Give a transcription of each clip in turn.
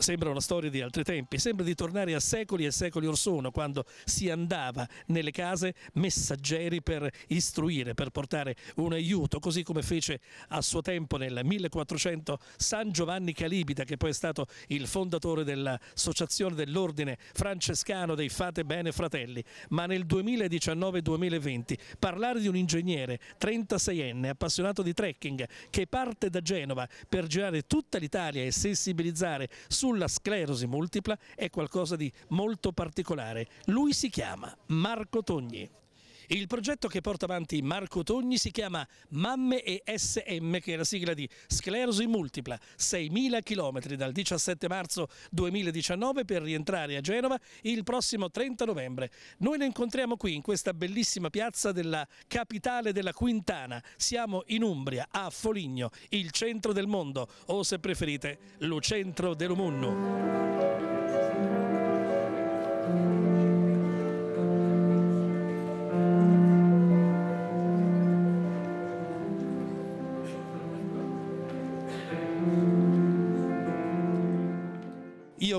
Sembra una storia di altri tempi, sembra di tornare a secoli e secoli or sono, quando si andava nelle case messaggeri per istruire, per portare un aiuto, così come fece a suo tempo nel 1400 San Giovanni Calibita, che poi è stato il fondatore dell'Associazione dell'Ordine Francescano dei Fate Bene Fratelli. Ma nel 2019-2020 parlare di un ingegnere 36enne appassionato di trekking che parte da Genova per girare tutta l'Italia e sensibilizzare su sulla sclerosi multipla è qualcosa di molto particolare. Lui si chiama Marco Togni. Il progetto che porta avanti Marco Togni si chiama Mamme e SM, che è la sigla di Sclerosi Multipla, 6.000 km dal 17 marzo 2019 per rientrare a Genova il prossimo 30 novembre. Noi ne incontriamo qui in questa bellissima piazza della capitale della Quintana. Siamo in Umbria, a Foligno, il centro del mondo o se preferite lo centro dell'Umunnu.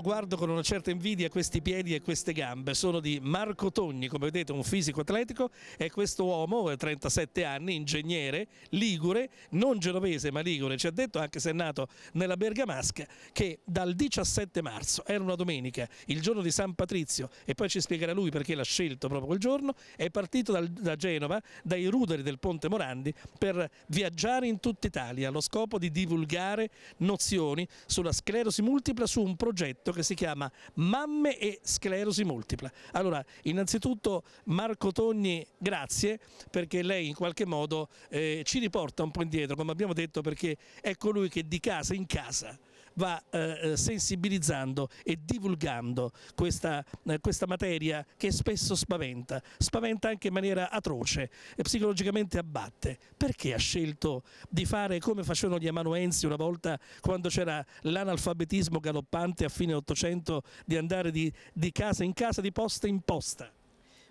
guardo con una certa invidia questi piedi e queste gambe, sono di Marco Togni, come vedete un fisico atletico e questo uomo, 37 eh, anni, ingegnere, ligure, non genovese ma ligure, ci ha detto anche se è nato nella Bergamasca che dal 17 marzo, era una domenica, il giorno di San Patrizio e poi ci spiegherà lui perché l'ha scelto proprio quel giorno, è partito dal, da Genova, dai ruderi del Ponte Morandi per viaggiare in tutta Italia allo scopo di divulgare nozioni sulla sclerosi multipla su un progetto progetto che si chiama Mamme e Sclerosi Multipla. Allora, innanzitutto Marco Togni, grazie perché lei in qualche modo eh, ci riporta un po' indietro, come abbiamo detto, perché è colui che di casa in casa va eh, eh, sensibilizzando e divulgando questa, eh, questa, materia che spesso spaventa, spaventa anche in maniera atroce e psicologicamente abbatte. Perché ha scelto di fare come facevano gli amanuensi una volta quando c'era l'analfabetismo galoppante a fine Ottocento di andare di, di casa in casa, di posta in posta?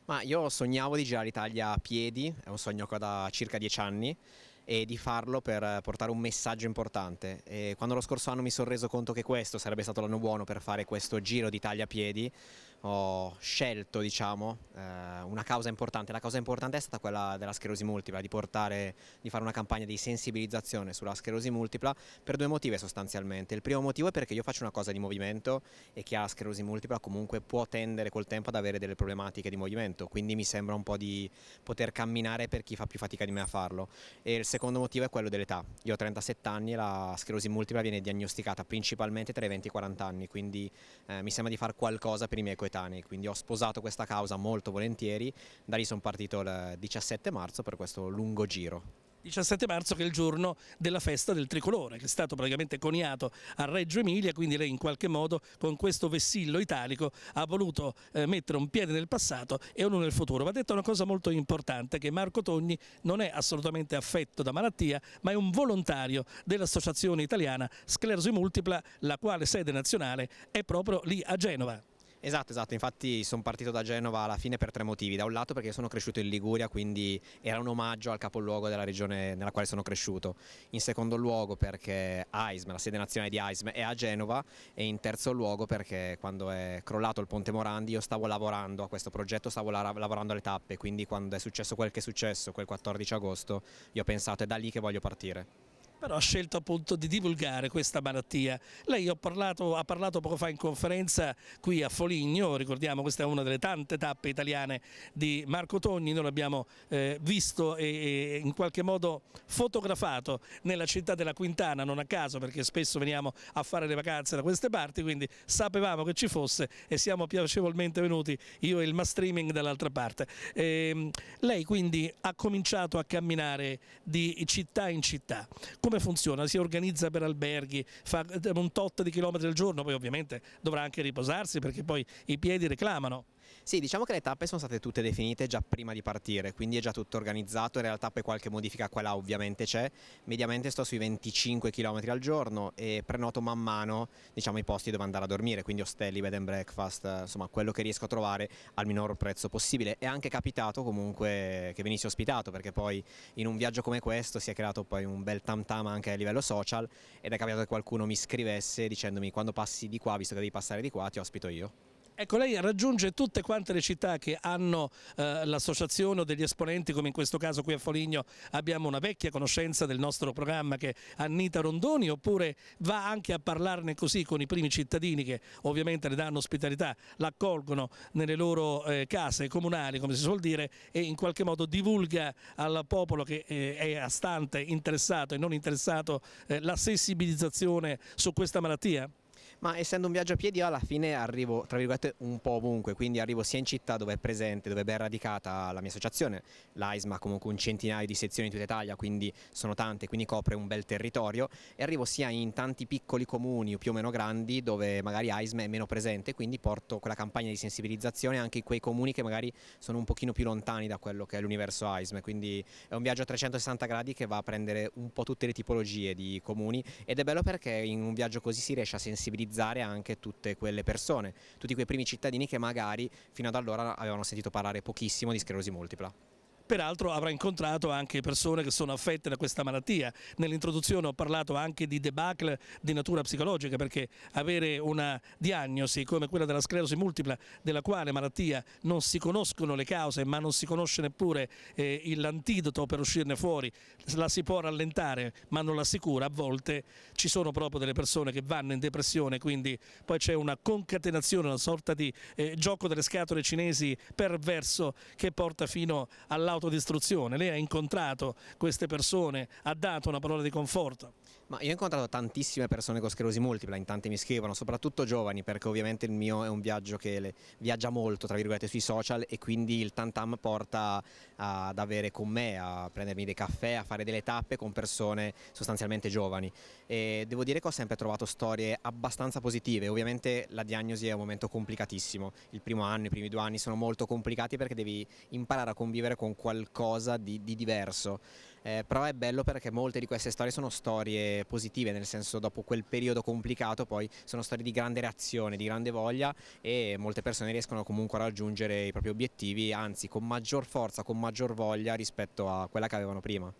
Ma io sognavo di girare l'Italia a piedi, è un sogno che ho da circa dieci anni e di farlo per portare un messaggio importante. E quando lo scorso anno mi sono reso conto che questo sarebbe stato l'anno buono per fare questo giro di taglia piedi, ho scelto diciamo, eh, una causa importante. La causa importante è stata quella della sclerosi multipla, di, portare, di fare una campagna di sensibilizzazione sulla sclerosi multipla per due motivi sostanzialmente. Il primo motivo è perché io faccio una cosa di movimento e chi ha sclerosi multipla comunque può tendere col tempo ad avere delle problematiche di movimento, quindi mi sembra un po' di poter camminare per chi fa più fatica di me a farlo. E il secondo motivo è quello dell'età. Io ho 37 anni e la sclerosi multipla viene diagnosticata principalmente tra i 20 e i 40 anni, quindi eh, mi sembra di fare qualcosa per i miei coetanei coetanei, quindi ho sposato questa causa molto volentieri, da lì sono partito il 17 marzo per questo lungo giro. 17 marzo che è il giorno della festa del tricolore che è stato praticamente coniato a Reggio Emilia quindi lei in qualche modo con questo vessillo italico ha voluto eh, mettere un piede nel passato e uno nel futuro va detta una cosa molto importante che Marco Togni non è assolutamente affetto da malattia ma è un volontario dell'associazione italiana Sclerosi Multipla la quale sede nazionale è proprio lì a Genova Esatto, esatto, infatti sono partito da Genova alla fine per tre motivi, da un lato perché sono cresciuto in Liguria, quindi era un omaggio al capoluogo della regione nella quale sono cresciuto, in secondo luogo perché AISM, la sede nazionale di AISM è a Genova e in terzo luogo perché quando è crollato il Ponte Morandi io stavo lavorando a questo progetto, stavo la lavorando alle tappe, quindi quando è successo quel che è successo quel 14 agosto io ho pensato è da lì che voglio partire però ha scelto appunto di divulgare questa malattia. Lei parlato, ha parlato poco fa in conferenza qui a Foligno, ricordiamo questa è una delle tante tappe italiane di Marco Togni, noi l'abbiamo eh, visto e, e, in qualche modo fotografato nella città della Quintana, non a caso perché spesso veniamo a fare le vacanze da queste parti, quindi sapevamo che ci fosse e siamo piacevolmente venuti io e il Mastreaming dall'altra parte. E, ehm, lei quindi ha cominciato a camminare di città in città come funziona? Si organizza per alberghi, fa eh, un tot di chilometri al giorno, poi ovviamente dovrà anche riposarsi perché poi i piedi reclamano. Sì, diciamo che le tappe sono state tutte definite già prima di partire, quindi è già tutto organizzato, in realtà poi qualche modifica qua e là ovviamente c'è, mediamente sto sui 25 km al giorno e prenoto man mano diciamo, i posti dove andare a dormire, quindi ostelli, bed and breakfast, insomma quello che riesco a trovare al minor prezzo possibile. È anche capitato comunque che venissi ospitato perché poi in un viaggio come questo si è creato poi un bel tam tam anche a livello social ed è capitato che qualcuno mi scrivesse dicendomi quando passi di qua, visto che devi passare di qua, ti ospito io. Ecco, lei raggiunge tutte quante le città che hanno eh, l'associazione o degli esponenti, come in questo caso qui a Foligno abbiamo una vecchia conoscenza del nostro programma che è Anita Rondoni, oppure va anche a parlarne così con i primi cittadini che ovviamente le danno ospitalità, l'accolgono nelle loro eh, case comunali, come si suol dire, e in qualche modo divulga al popolo che eh, è astante, interessato e non interessato, eh, la sensibilizzazione su questa malattia? ma essendo un viaggio a piedi alla fine arrivo tra virgolette un po' ovunque, quindi arrivo sia in città dove è presente, dove è ben radicata la mia associazione, l'AISMA comunque un centinaio di sezioni in tutta Italia, quindi sono tante, quindi copre un bel territorio e arrivo sia in tanti piccoli comuni più o meno grandi dove magari AISMA è meno presente, quindi porto quella campagna di sensibilizzazione anche in quei comuni che magari sono un pochino più lontani da quello che è l'universo AISMA, quindi è un viaggio a 360 gradi che va a prendere un po' tutte le tipologie di comuni ed è bello perché in un viaggio così si riesce a sensibilizzare valorizzare anche tutte quelle persone, tutti quei primi cittadini che magari fino ad allora avevano sentito parlare pochissimo di sclerosi multipla peraltro avrà incontrato anche persone che sono affette da questa malattia. Nell'introduzione ho parlato anche di debacle di natura psicologica perché avere una diagnosi come quella della sclerosi multipla della quale malattia non si conoscono le cause ma non si conosce neppure eh, l'antidoto per uscirne fuori, la si può rallentare ma non la si cura, a volte ci sono proprio delle persone che vanno in depressione quindi poi c'è una concatenazione, una sorta di eh, gioco delle scatole cinesi perverso che porta fino all'auto autodistruzione, lei ha incontrato queste persone, ha dato una parola di conforto? Ma io ho incontrato tantissime persone con sclerosi multipla, in tanti mi scrivono, soprattutto giovani, perché ovviamente il mio è un viaggio che le, viaggia molto, tra virgolette, sui social e quindi il Tantam porta ad avere con me, a prendermi dei caffè, a fare delle tappe con persone sostanzialmente giovani. E devo dire che ho sempre trovato storie abbastanza positive, ovviamente la diagnosi è un momento complicatissimo, il primo anno, i primi due anni sono molto complicati perché devi imparare a convivere con qualcosa di, di diverso eh, però è bello perché molte di queste storie sono storie positive, nel senso dopo quel periodo complicato poi sono storie di grande reazione, di grande voglia e molte persone riescono comunque a raggiungere i propri obiettivi, anzi con maggior forza, con maggior voglia rispetto a quella che avevano prima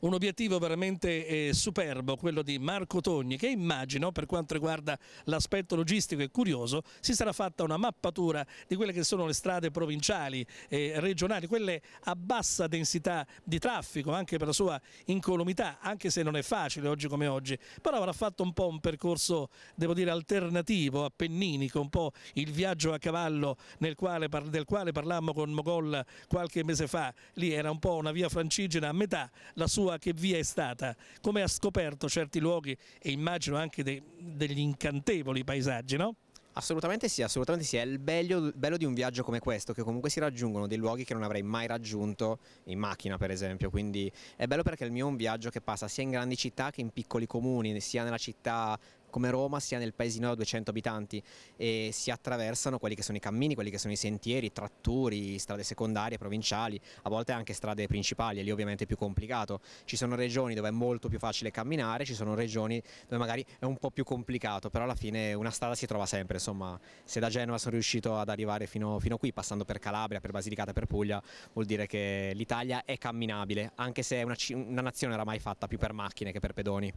un obiettivo veramente eh, superbo, quello di Marco Togni, che immagino per quanto riguarda l'aspetto logistico e curioso, si sarà fatta una mappatura di quelle che sono le strade provinciali, eh, regionali, quelle a bassa densità di traffico, anche per la sua incolumità, anche se non è facile oggi come oggi, però avrà fatto un po' un percorso, devo dire, alternativo, appenninico, un po' il viaggio a cavallo quale, del quale parlammo con Mogol qualche mese fa, lì era un po' una via francigena a metà, la sua sua che via è stata, come ha scoperto certi luoghi e immagino anche de degli incantevoli paesaggi, no? Assolutamente sì, assolutamente sì, è il bello, bello, di un viaggio come questo, che comunque si raggiungono dei luoghi che non avrei mai raggiunto in macchina per esempio, quindi è bello perché il mio è un viaggio che passa sia in grandi città che in piccoli comuni, sia nella città come Roma sia nel paesino da 200 abitanti e si attraversano quelli che sono i cammini, quelli che sono i sentieri, tratturi, strade secondarie, provinciali, a volte anche strade principali e lì ovviamente è più complicato. Ci sono regioni dove è molto più facile camminare, ci sono regioni dove magari è un po' più complicato, però alla fine una strada si trova sempre, insomma se da Genova sono riuscito ad arrivare fino, fino qui, passando per Calabria, per Basilicata, per Puglia, vuol dire che l'Italia è camminabile, anche se una, una nazione oramai fatta più per macchine che per pedoni.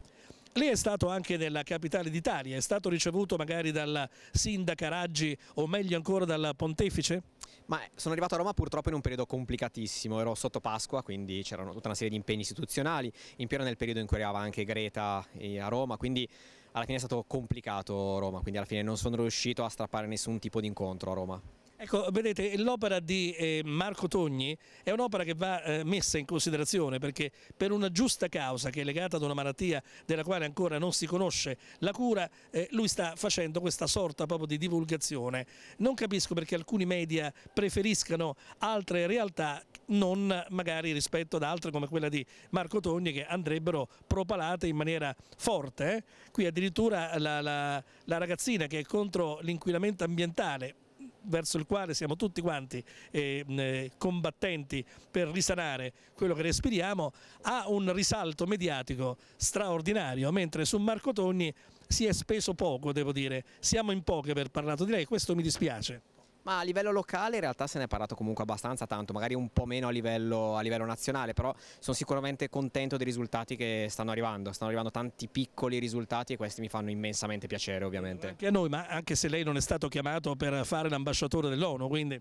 Lei è stato anche nella capitale Camere d'Italia, è stato ricevuto magari dalla sindaca Raggi o meglio ancora dal pontefice? Ma sono arrivato a Roma purtroppo in un periodo complicatissimo, ero sotto Pasqua quindi c'erano tutta una serie di impegni istituzionali, in pieno nel periodo in cui arrivava anche Greta a Roma, quindi alla fine è stato complicato Roma, quindi alla fine non sono riuscito a strappare nessun tipo di incontro a Roma. Ecco, vedete, l'opera di eh, Marco Togni è un'opera che va eh, messa in considerazione perché per una giusta causa che è legata ad una malattia della quale ancora non si conosce la cura, eh, lui sta facendo questa sorta proprio di divulgazione. Non capisco perché alcuni media preferiscano altre realtà non magari rispetto ad altre come quella di Marco Togni che andrebbero propalate in maniera forte. Eh. Qui addirittura la, la, la ragazzina che è contro l'inquinamento ambientale verso il quale siamo tutti quanti eh, eh, combattenti per risanare quello che respiriamo, ha un risalto mediatico straordinario, mentre su Marco Togni si è speso poco, devo dire, siamo in poche per parlato di lei, questo mi dispiace. Ma a livello locale in realtà se ne è parlato comunque abbastanza tanto, magari un po' meno a livello, a livello, nazionale, però sono sicuramente contento dei risultati che stanno arrivando, stanno arrivando tanti piccoli risultati e questi mi fanno immensamente piacere ovviamente. Anche a noi, ma anche se lei non è stato chiamato per fare l'ambasciatore dell'ONU, quindi...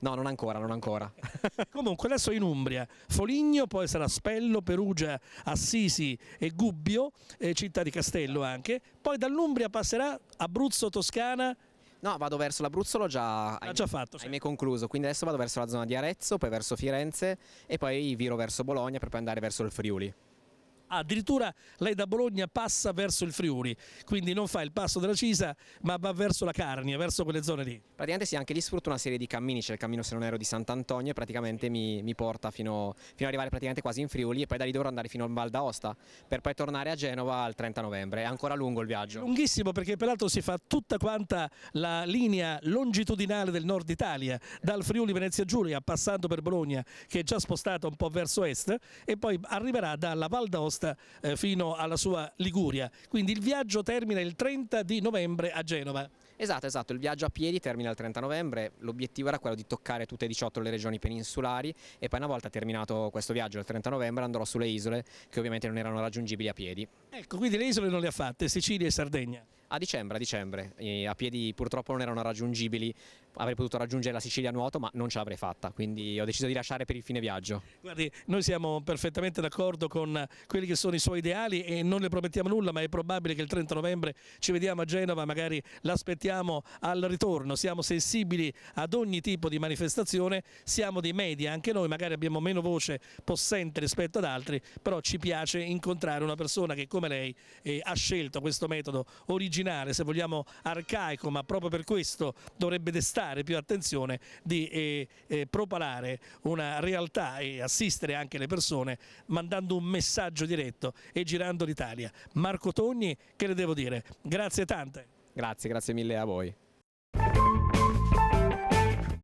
No, non ancora, non ancora. Comunque adesso in Umbria, Foligno, poi sarà Spello, Perugia, Assisi e Gubbio, eh, città di Castello anche, poi dall'Umbria passerà Abruzzo, Toscana, No, vado verso l'Abruzzo, l'ho già, ahimè, già fatto. Sì. Ahimè concluso, quindi adesso vado verso la zona di Arezzo, poi verso Firenze e poi viro verso Bologna per poi andare verso il Friuli addirittura lei da Bologna passa verso il Friuli, quindi non fa il passo della Cisa ma va verso la Carnia, verso quelle zone lì. Praticamente sì, anche lì sfrutto una serie di cammini, c'è il cammino se non ero di Sant'Antonio e praticamente mi, mi porta fino, fino, ad arrivare praticamente quasi in Friuli e poi da lì dovrò andare fino a Val d'Aosta per poi tornare a Genova il 30 novembre, è ancora lungo il viaggio. lunghissimo perché peraltro si fa tutta quanta la linea longitudinale del nord Italia, dal Friuli Venezia Giulia passando per Bologna che è già spostata un po' verso est e poi arriverà dalla Val d'Aosta costa eh, fino alla sua Liguria. Quindi il viaggio termina il 30 di novembre a Genova. Esatto, esatto, il viaggio a piedi termina il 30 novembre, l'obiettivo era quello di toccare tutte e 18 le regioni peninsulari e poi una volta terminato questo viaggio il 30 novembre andrò sulle isole che ovviamente non erano raggiungibili a piedi. Ecco, quindi le isole non le ha fatte, Sicilia e Sardegna? A dicembre, a dicembre, a piedi purtroppo non erano raggiungibili avrei potuto raggiungere la Sicilia a nuoto ma non ce l'avrei fatta, quindi ho deciso di lasciare per il fine viaggio. Guardi, noi siamo perfettamente d'accordo con quelli che sono i suoi ideali e non le promettiamo nulla ma è probabile che il 30 novembre ci vediamo a Genova, magari l'aspettiamo al ritorno, siamo sensibili ad ogni tipo di manifestazione, siamo dei media, anche noi magari abbiamo meno voce possente rispetto ad altri, però ci piace incontrare una persona che come lei eh, ha scelto questo metodo originale, se vogliamo arcaico, ma proprio per questo dovrebbe destare prestare più attenzione di eh, eh, propalare una realtà e assistere anche le persone mandando un messaggio diretto e girando l'Italia. Marco Togni, che le devo dire? Grazie tante. Grazie, grazie mille a voi.